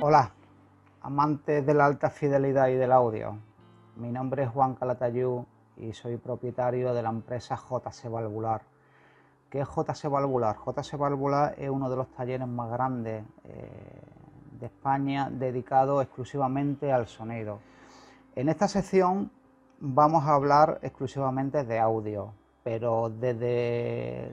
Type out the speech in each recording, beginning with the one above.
Hola, amantes de la alta fidelidad y del audio. Mi nombre es Juan Calatayú y soy propietario de la empresa JC Valvular. ¿Qué es JC Valvular? JC Valvular es uno de los talleres más grandes eh, de España dedicado exclusivamente al sonido. En esta sección vamos a hablar exclusivamente de audio, pero desde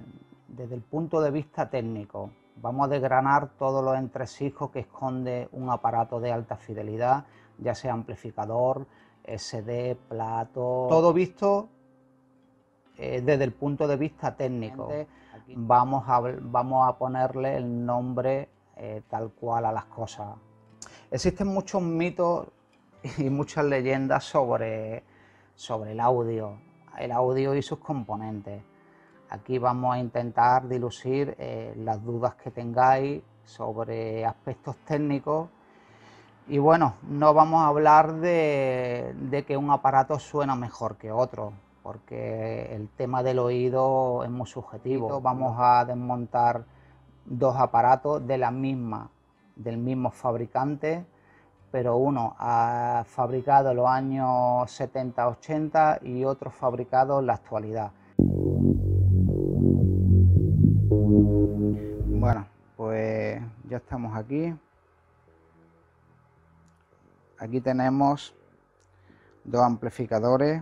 el punto de vista técnico. Vamos a desgranar todos los entresijos que esconde un aparato de alta fidelidad, ya sea amplificador, SD, plato. Todo visto eh, desde el punto de vista técnico. Vamos a, vamos a ponerle el nombre eh, tal cual a las cosas. Existen muchos mitos y muchas leyendas sobre, sobre el audio, el audio y sus componentes. Aquí vamos a intentar dilucir eh, las dudas que tengáis sobre aspectos técnicos. Y bueno, no vamos a hablar de, que un aparato suena mejor que otro, porque el tema del oído es muy subjetivo. Vamos a desmontar dos aparatos de la misma, del mismo fabricante, pero uno ha fabricado en los años 70-80 y otro fabricado en la actualidad. ya estamos aquí aquí tenemos dos amplificadores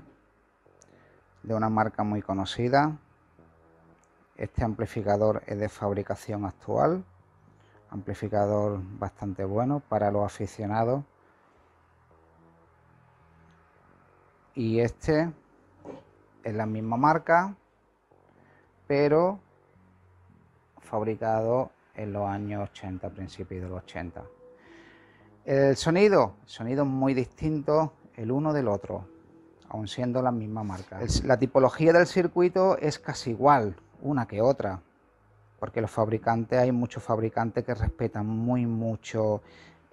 de una marca muy conocida este amplificador es de fabricación actual amplificador bastante bueno para los aficionados y este es la misma marca pero fabricado en los años 80, principios de los 80. El sonido, sonidos muy distintos el uno del otro, aun siendo la misma marca. La tipología del circuito es casi igual, una que otra, porque los fabricantes, hay muchos fabricantes que respetan muy mucho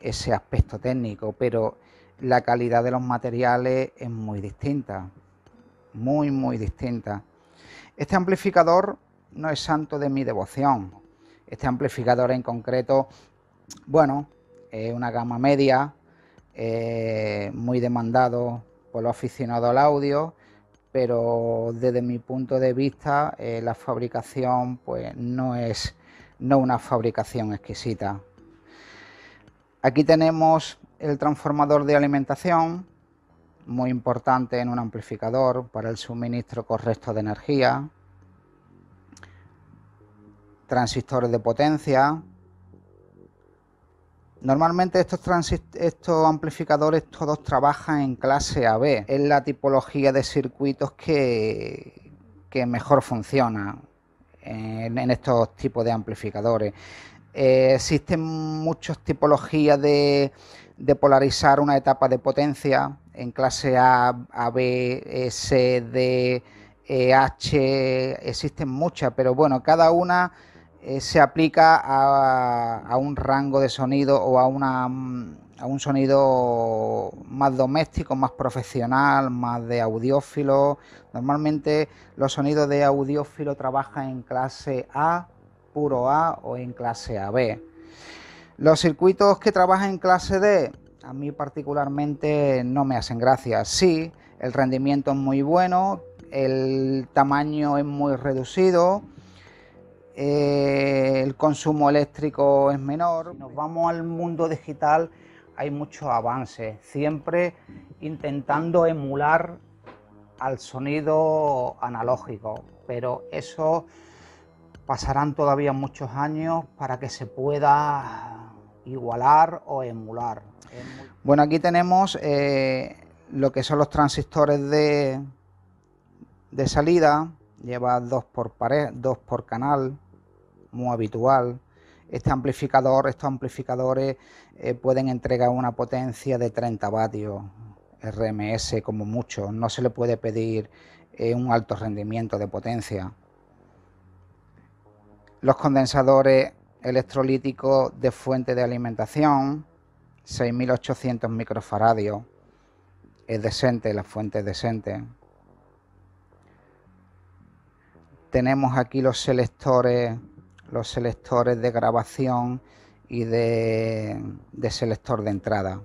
ese aspecto técnico, pero la calidad de los materiales es muy distinta, muy, muy distinta. Este amplificador no es santo de mi devoción, este amplificador en concreto, bueno, es una gama media, eh, muy demandado por los aficionados al audio, pero desde mi punto de vista eh, la fabricación pues no es no una fabricación exquisita. Aquí tenemos el transformador de alimentación, muy importante en un amplificador para el suministro correcto de energía transistores de potencia. Normalmente estos, estos amplificadores todos trabajan en clase AB. Es la tipología de circuitos que, mejor funciona en, estos tipos de amplificadores. Eh, existen muchas tipologías de, polarizar una etapa de potencia en clase A, AB B, e, D, e, H. Existen muchas, pero bueno, cada una eh, se aplica a, un rango de sonido o a, a un sonido más doméstico, más profesional, más de audiófilo. Normalmente los sonidos de audiófilo trabajan en clase A, puro A o en clase AB. Los circuitos que trabajan en clase D, a mí particularmente no me hacen gracia. Sí, el rendimiento es muy bueno, el tamaño es muy reducido, eh, el consumo eléctrico es menor. Nos vamos al mundo digital, hay muchos avances, siempre intentando emular al sonido analógico, pero eso pasarán todavía muchos años para que se pueda igualar o emular. Bueno, aquí tenemos eh, lo que son los transistores de, de salida, lleva dos por, pared, dos por canal, muy habitual. Este amplificador, estos amplificadores eh, pueden entregar una potencia de 30 vatios, RMS como mucho. No se le puede pedir eh, un alto rendimiento de potencia. Los condensadores electrolíticos de fuente de alimentación, 6.800 microfaradios. Es decente, la fuente es decente. Tenemos aquí los selectores los selectores de grabación y de, selector de entrada.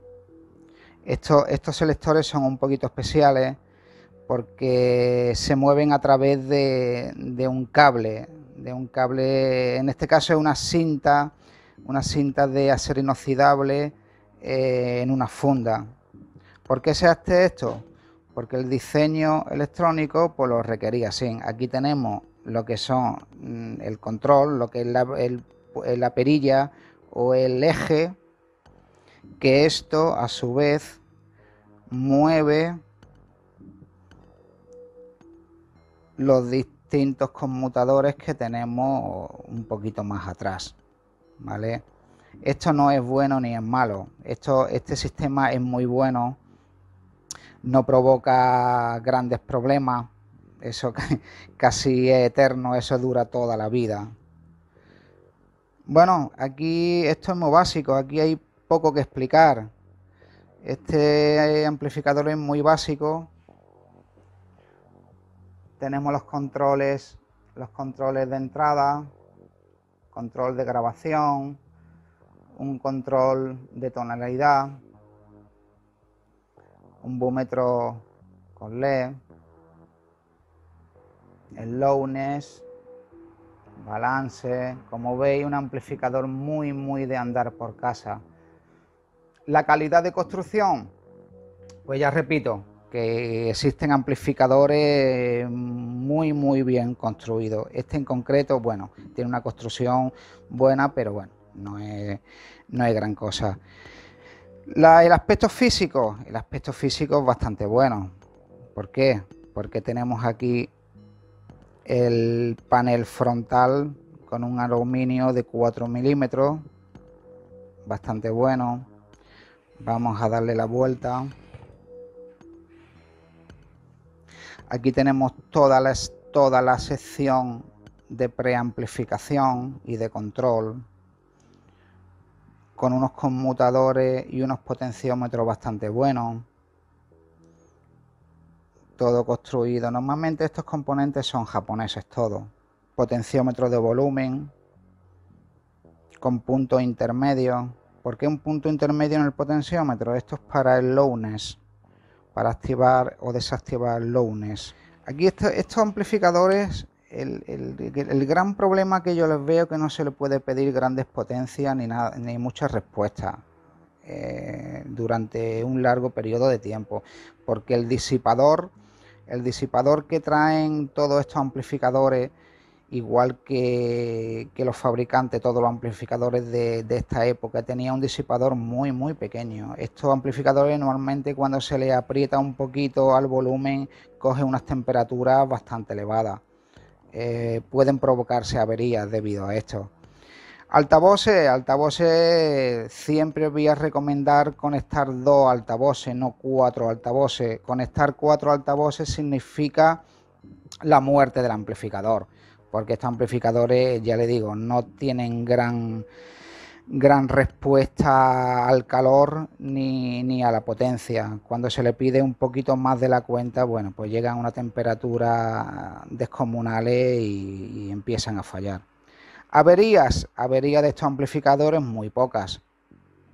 estos selectores son un poquito especiales porque se mueven a través de, un cable, de un cable, en este caso es una cinta, una cinta de acero inoxidable eh, en una funda. ¿Por qué se hace esto? Porque el diseño electrónico pues, lo requería, sí. Aquí tenemos lo que son mm, el control, lo que es la, perilla o el eje, que esto a su vez mueve los distintos conmutadores que tenemos un poquito más atrás, ¿vale? Esto no es bueno ni es malo. Esto, este sistema es muy bueno, no provoca grandes problemas eso casi es eterno, eso dura toda la vida. Bueno, aquí esto es muy básico, aquí hay poco que explicar. Este amplificador es muy básico. Tenemos los controles, los controles de entrada, control de grabación, un control de tonalidad, un búmetro con LED, el lowness, balance, como veis un amplificador muy muy de andar por casa. La calidad de construcción, pues ya repito que existen amplificadores muy muy bien construidos. Este en concreto, bueno, tiene una construcción buena, pero bueno, no es, no es gran cosa. el aspecto físico, el aspecto físico es bastante bueno. ¿Por qué? Porque tenemos aquí el panel frontal con un aluminio de 4 milímetros, bastante bueno. Vamos a darle la vuelta. Aquí tenemos toda la, toda la sección de preamplificación y de control con unos conmutadores y unos potenciómetros bastante buenos todo construido. Normalmente estos componentes son japoneses, todo. Potenciómetro de volumen con punto intermedio. ¿Por qué un punto intermedio en el potenciómetro? Esto es para el lowness, para activar o desactivar lowness. Aquí estos amplificadores, el, gran problema que yo les veo que no se le puede pedir grandes potencias ni, ni muchas respuestas eh, durante un largo periodo de tiempo, porque el disipador el disipador que traen todos estos amplificadores, igual que, los fabricantes, todos los amplificadores de, esta época, tenía un disipador muy, muy pequeño. Estos amplificadores normalmente cuando se le aprieta un poquito al volumen, coge unas temperaturas bastante elevadas. Eh, pueden provocarse averías debido a esto. Altavoces, altavoces, siempre voy a recomendar conectar dos altavoces, no cuatro altavoces. Conectar cuatro altavoces significa la muerte del amplificador, porque estos amplificadores, ya le digo, no tienen gran, gran respuesta al calor ni, a la potencia. Cuando se le pide un poquito más de la cuenta, bueno, pues llegan a una temperatura descomunales y empiezan a fallar. Averías, averías de estos amplificadores muy pocas.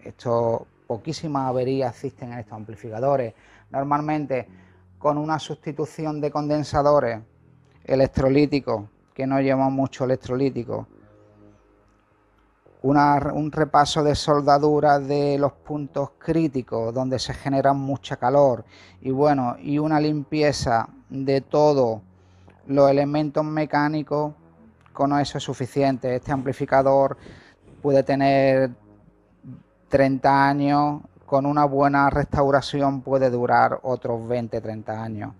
Esto, poquísimas averías existen en estos amplificadores. Normalmente con una sustitución de condensadores electrolíticos, que no llevan mucho electrolítico, un repaso de soldadura de los puntos críticos donde se genera mucha calor y bueno, y una limpieza de todos los elementos mecánicos no eso es suficiente. Este amplificador puede tener 30 años, con una buena restauración puede durar otros 20, 30 años.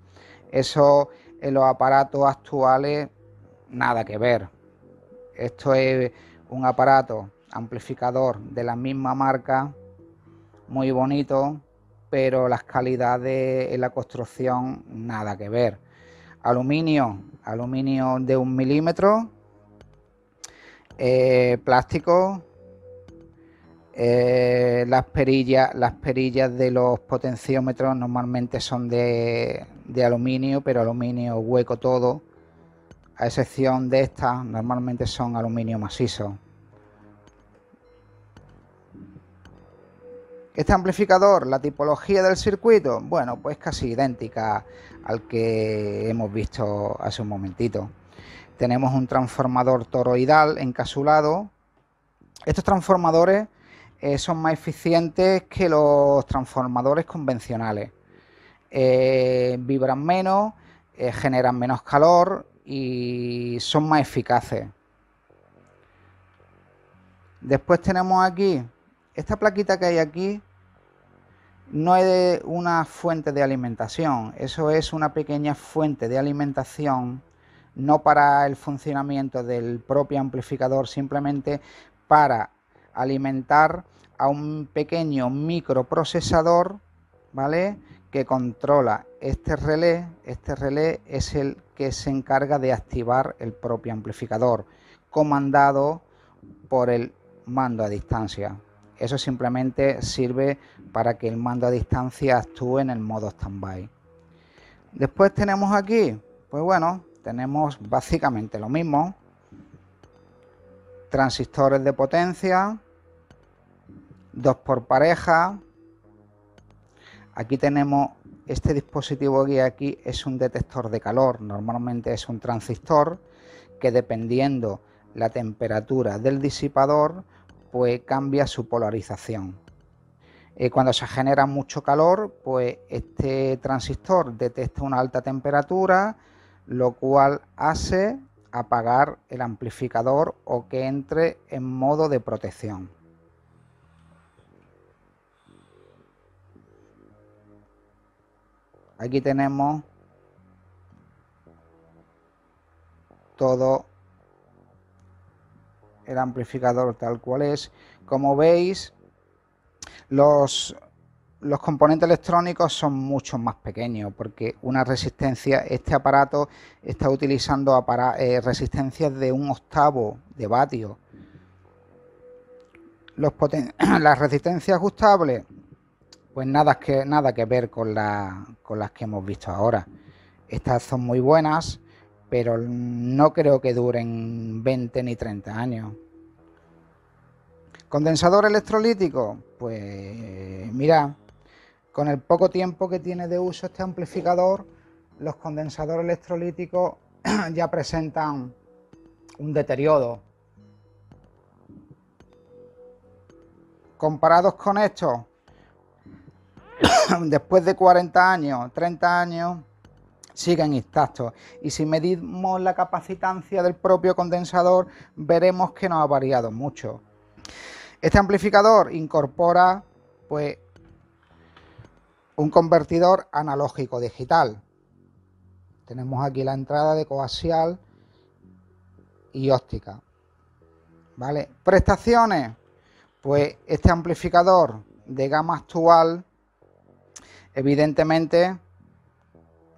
Eso en los aparatos actuales nada que ver. Esto es un aparato amplificador de la misma marca, muy bonito, pero las calidades en la construcción nada que ver. Aluminio, aluminio de un milímetro, eh, plástico, eh, las, perillas, las perillas de los potenciómetros normalmente son de, de aluminio, pero aluminio hueco todo. A excepción de estas, normalmente son aluminio macizo. Este amplificador, la tipología del circuito, bueno, pues casi idéntica al que hemos visto hace un momentito tenemos un transformador toroidal encasulado. Estos transformadores eh, son más eficientes que los transformadores convencionales. Eh, vibran menos, eh, generan menos calor y son más eficaces. Después tenemos aquí, esta plaquita que hay aquí no es una fuente de alimentación, eso es una pequeña fuente de alimentación no para el funcionamiento del propio amplificador, simplemente para alimentar a un pequeño microprocesador, ¿vale? Que controla este relé. Este relé es el que se encarga de activar el propio amplificador, comandado por el mando a distancia. Eso simplemente sirve para que el mando a distancia actúe en el modo standby. Después tenemos aquí, pues bueno, tenemos básicamente lo mismo. Transistores de potencia, dos por pareja. Aquí tenemos este dispositivo que aquí es un detector de calor, normalmente es un transistor que dependiendo la temperatura del disipador, pues cambia su polarización. Eh, cuando se genera mucho calor, pues este transistor detecta una alta temperatura, lo cual hace apagar el amplificador o que entre en modo de protección. Aquí tenemos todo el amplificador tal cual es. Como veis, los los componentes electrónicos son mucho más pequeños porque una resistencia, este aparato está utilizando eh, resistencias de un octavo de vatio. las resistencias ajustables, pues nada que, nada que ver con, con las que hemos visto ahora. Estas son muy buenas, pero no creo que duren 20 ni 30 años. Condensador electrolítico, pues mira, con el poco tiempo que tiene de uso este amplificador, los condensadores electrolíticos ya presentan un deterioro. Comparados con estos, después de 40 años, 30 años, siguen intactos. Y si medimos la capacitancia del propio condensador, veremos que no ha variado mucho. Este amplificador incorpora pues un convertidor analógico digital. Tenemos aquí la entrada de coaxial y óptica. ¿Vale? Prestaciones. Pues este amplificador de gama actual evidentemente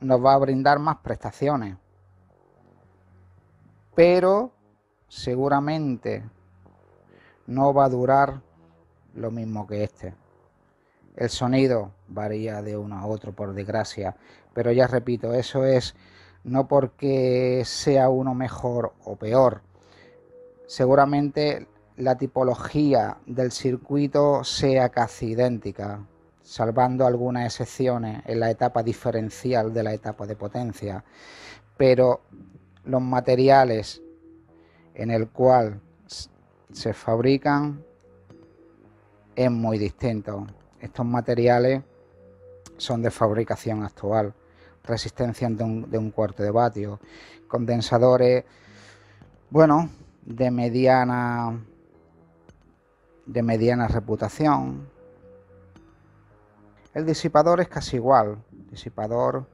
nos va a brindar más prestaciones. Pero seguramente no va a durar lo mismo que este. El sonido varía de uno a otro, por desgracia, pero ya repito, eso es no porque sea uno mejor o peor. Seguramente la tipología del circuito sea casi idéntica, salvando algunas excepciones en la etapa diferencial de la etapa de potencia, pero los materiales en el cual se fabrican es muy distinto. Estos materiales son de fabricación actual, resistencia de un, cuarto de vatio, condensadores, bueno, de mediana de mediana reputación. El disipador es casi igual. Disipador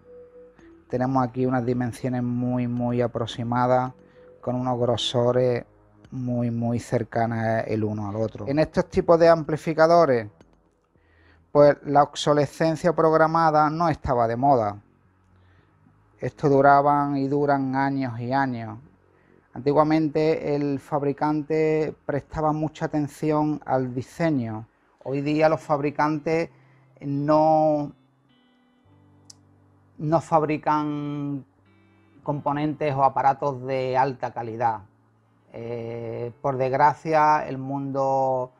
tenemos aquí unas dimensiones muy muy aproximadas con unos grosores muy muy cercanos el uno al otro. En estos tipos de amplificadores pues la obsolescencia programada no estaba de moda. Esto duraban y duran años y años. Antiguamente el fabricante prestaba mucha atención al diseño. Hoy día los fabricantes no, no fabrican componentes o aparatos de alta calidad. Eh, por desgracia el mundo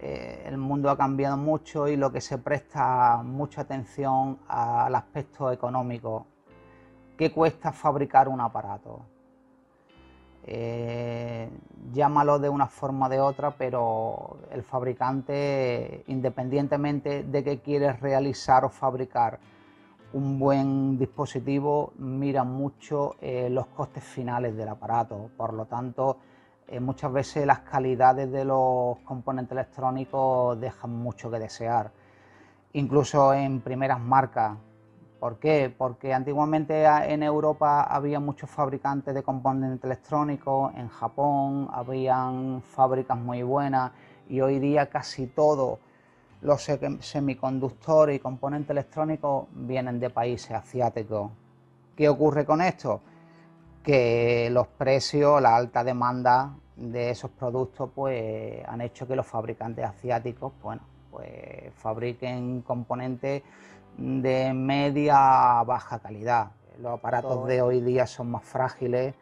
eh, el mundo ha cambiado mucho y lo que se presta mucha atención al aspecto económico. ¿Qué cuesta fabricar un aparato? Eh, llámalo de una forma o de otra, pero el fabricante, independientemente de que quieres realizar o fabricar un buen dispositivo, mira mucho eh, los costes finales del aparato. Por lo tanto, eh, muchas veces las calidades de los componentes electrónicos dejan mucho que desear, incluso en primeras marcas. ¿Por qué? Porque antiguamente en Europa había muchos fabricantes de componentes electrónicos, en Japón habían fábricas muy buenas y hoy día casi todos los semiconductores y componentes electrónicos vienen de países asiáticos. ¿Qué ocurre con esto? que los precios, la alta demanda de esos productos, pues han hecho que los fabricantes asiáticos, bueno, pues fabriquen componentes de media a baja calidad. Los aparatos de hoy día son más frágiles,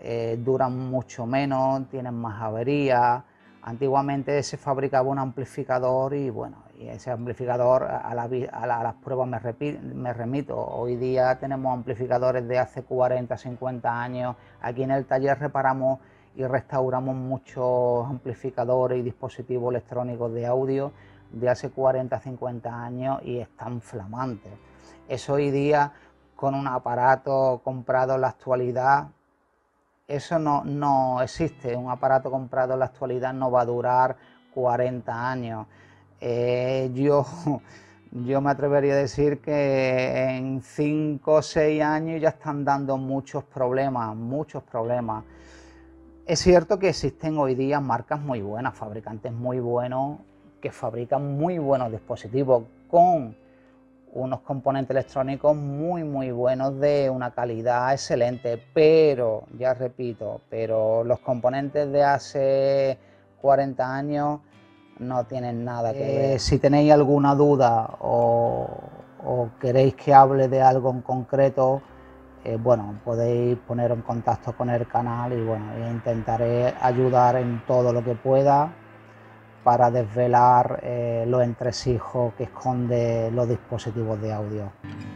eh, duran mucho menos, tienen más averías. Antiguamente se fabricaba un amplificador y bueno, ese amplificador a, las pruebas me, me, remito. Hoy día tenemos amplificadores de hace 40, 50 años. Aquí en el taller reparamos y restauramos muchos amplificadores y dispositivos electrónicos de audio de hace 40, 50 años y están flamantes. Eso hoy día con un aparato comprado en la actualidad eso no, no, existe. Un aparato comprado en la actualidad no va a durar 40 años. Eh, yo, yo me atrevería a decir que en 5 o 6 años ya están dando muchos problemas, muchos problemas. Es cierto que existen hoy día marcas muy buenas, fabricantes muy buenos, que fabrican muy buenos dispositivos con unos componentes electrónicos muy muy buenos de una calidad excelente, pero, ya repito, pero los componentes de hace 40 años no tienen nada que eh, ver. si tenéis alguna duda o, queréis que hable de algo en concreto, eh, bueno, podéis poner en contacto con el canal y bueno, intentaré ayudar en todo lo que pueda para desvelar eh, los entresijos que esconde los dispositivos de audio.